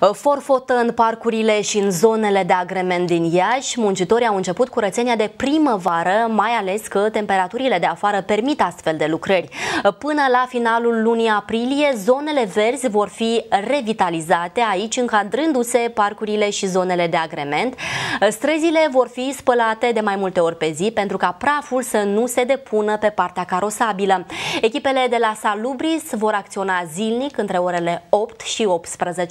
Uh, forfotă în parcurile și în zonele de agrement din Iași, muncitorii au început curățenia de primăvară, mai ales că temperaturile de afară permit astfel de lucrări. Uh, până la finalul lunii aprilie, zonele verzi vor fi revitalizate, aici încadrându-se parcurile și zonele de agrement. Uh, străzile vor fi spălate de mai multe ori pe zi pentru ca praful să nu se depună pe partea carosabilă. Echipele de la Salubris vor acționa zilnic între orele 8 și 18.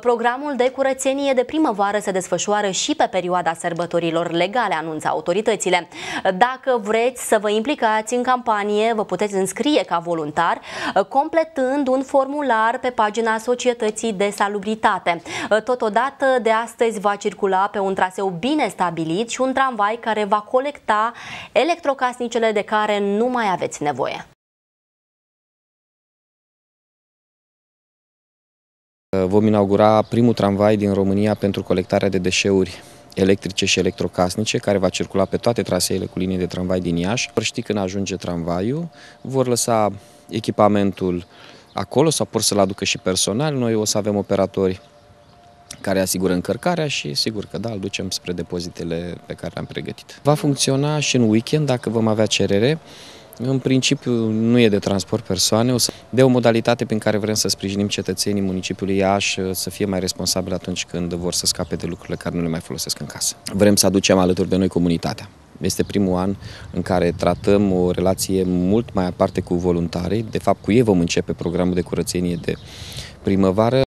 Programul de curățenie de primăvară se desfășoară și pe perioada sărbătorilor legale, anunță autoritățile. Dacă vreți să vă implicați în campanie, vă puteți înscrie ca voluntar, completând un formular pe pagina Societății de Salubritate. Totodată, de astăzi va circula pe un traseu bine stabilit și un tramvai care va colecta electrocasnicele de care nu mai aveți nevoie. Uh, vom inaugura primul tramvai din România pentru colectarea de deșeuri electrice și electrocasnice, care va circula pe toate traseele cu linii de tramvai din Iași. ști când ajunge tramvaiul, vor lăsa echipamentul acolo sau pur să-l aducă și personal. Noi o să avem operatori care asigură încărcarea și sigur că da, îl ducem spre depozitele pe care le-am pregătit. Va funcționa și în weekend dacă vom avea cerere. În principiu nu e de transport persoane, o să de o modalitate prin care vrem să sprijinim cetățenii municipiului Iași uh, să fie mai responsabili atunci când vor să scape de lucrurile care nu le mai folosesc în casă. Vrem să aducem alături de noi comunitatea. Este primul an în care tratăm o relație mult mai aparte cu voluntarii. De fapt, cu ei vom începe programul de curățenie de primăvară.